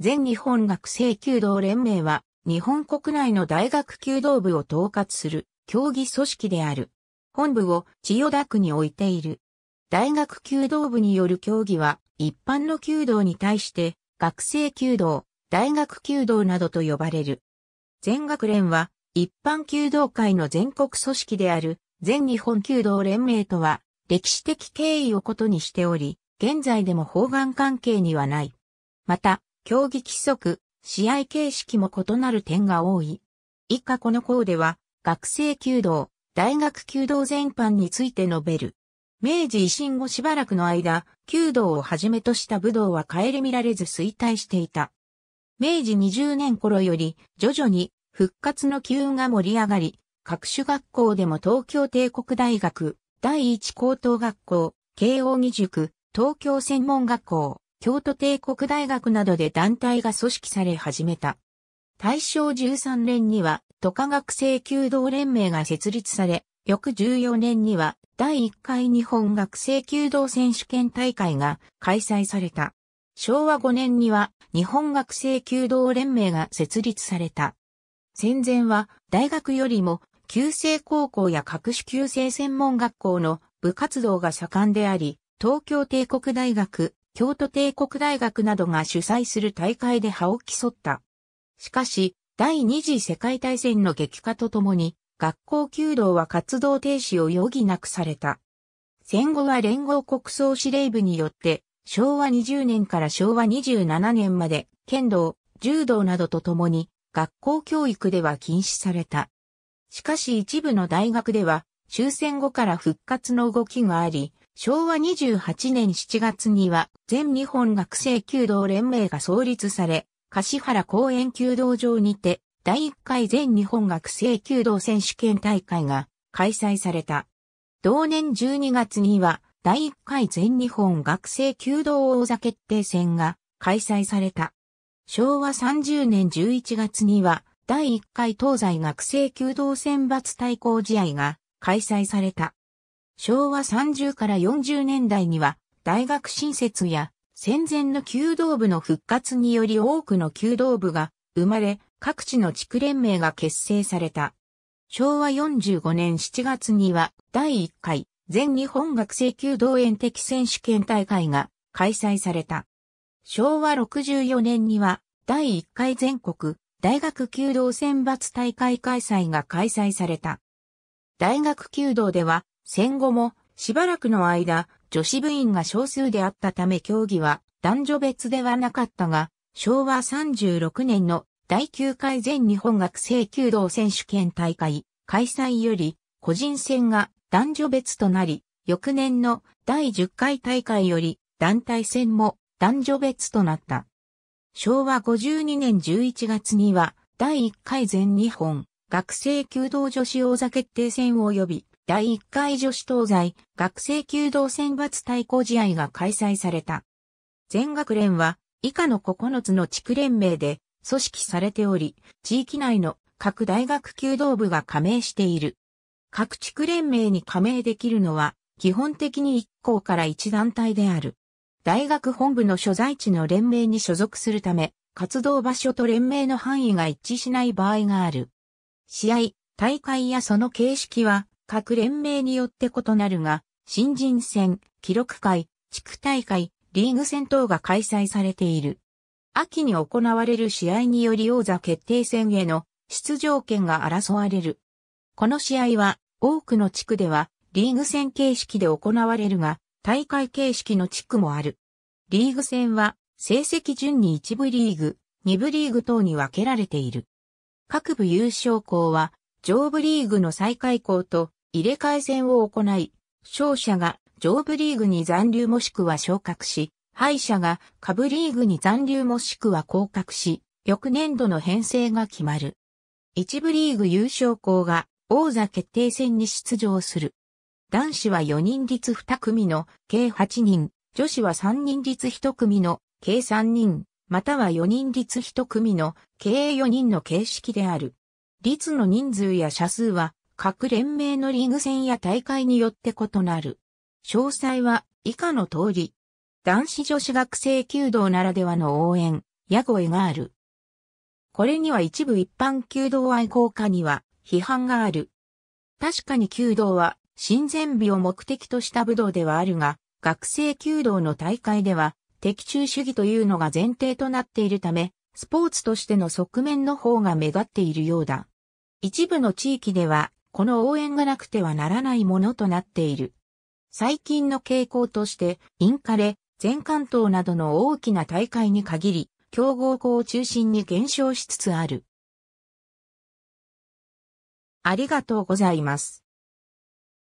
全日本学生弓道連盟は、日本国内の大学弓道部を統括する競技組織である。本部を千代田区に置いている。大学弓道部による競技は、一般の弓道に対して、学生弓道、大学弓道などと呼ばれる。全学連は、一般弓道会の全国組織である、全日本弓道連盟とは、歴史的経緯をことにしており、現在でも包含関係にはない。また、競技規則、試合形式も異なる点が多い。以下この項では、学生弓道、大学弓道全般について述べる。明治維新後しばらくの間、弓道をはじめとした武道は顧見られず衰退していた。明治20年頃より、徐々に復活の機運が盛り上がり、各種学校でも東京帝国大学、第一高等学校、慶応義塾、東京専門学校、京都帝国大学などで団体が組織され始めた。大正13年には、都科学生弓道連盟が設立され、翌14年には、第1回日本学生弓道選手権大会が開催された。昭和5年には、日本学生弓道連盟が設立された。戦前は、大学よりも、旧制高校や各種旧制専門学校の部活動が盛んであり、東京帝国大学、京都帝国大学などが主催する大会で歯を競った。しかし、第二次世界大戦の激化とともに、学校弓道は活動停止を余儀なくされた。戦後は連合国総司令部によって、昭和20年から昭和27年まで、剣道、柔道などとともに、学校教育では禁止された。しかし一部の大学では、終戦後から復活の動きがあり、昭和28年7月には全日本学生弓道連盟が創立され、柏原公園弓道場にて第1回全日本学生弓道選手権大会が開催された。同年12月には第1回全日本学生弓道王座決定戦が開催された。昭和30年11月には第1回東西学生弓道選抜対抗試合が開催された。昭和30から40年代には、大学新設や戦前の弓道部の復活により多くの弓道部が生まれ、各地の地区連盟が結成された。昭和45年7月には第1回全日本学生弓道園的選手権大会が開催された。昭和64年には第1回全国大学弓道選抜大会開催が開催された。大学弓道では戦後もしばらくの間、女子部員が少数であったため競技は男女別ではなかったが、昭和36年の第9回全日本学生弓道選手権大会開催より個人戦が男女別となり、翌年の第10回大会より団体戦も男女別となった。昭和52年11月には第1回全日本学生弓道女子王座決定戦を呼び、第1回女子東西学生弓道選抜対抗試合が開催された。全学連は以下の9つの地区連盟で組織されており、地域内の各大学弓道部が加盟している。各地区連盟に加盟できるのは基本的に1校から1団体である。大学本部の所在地の連盟に所属するため、活動場所と連盟の範囲が一致しない場合がある。試合、大会やその形式は各連盟によって異なるが、新人戦、記録会、地区大会、リーグ戦等が開催されている。秋に行われる試合により王座決定戦への出場権が争われる。この試合は多くの地区ではリーグ戦形式で行われるが大会形式の地区もある。リーグ戦は成績順に1部リーグ、2部リーグ等に分けられている。各部優勝校は上部リーグの最下位校と入れ替え戦を行い、勝者が上部リーグに残留もしくは昇格し、敗者が下部リーグに残留もしくは降格し、翌年度の編成が決まる。一部リーグ優勝校が王座決定戦に出場する。男子は4人率2組の計8人、女子は3人率1組の計3人、または4人率1組の計4人の形式である。率の人数や者数は各連盟のリーグ戦や大会によって異なる。詳細は以下の通り。男子女子学生弓道ならではの応援、や声がある。これには一部一般弓道愛好家には批判がある。確かに弓道は親善美を目的とした武道ではあるが、学生弓道の大会では敵中主義というのが前提となっているため、スポーツとしての側面の方が目立っているようだ。一部の地域ではこの応援がなくてはならないものとなっている。最近の傾向として、インカレ、全関東などの大きな大会に限り、強豪校を中心に減少しつつある。ありがとうございます。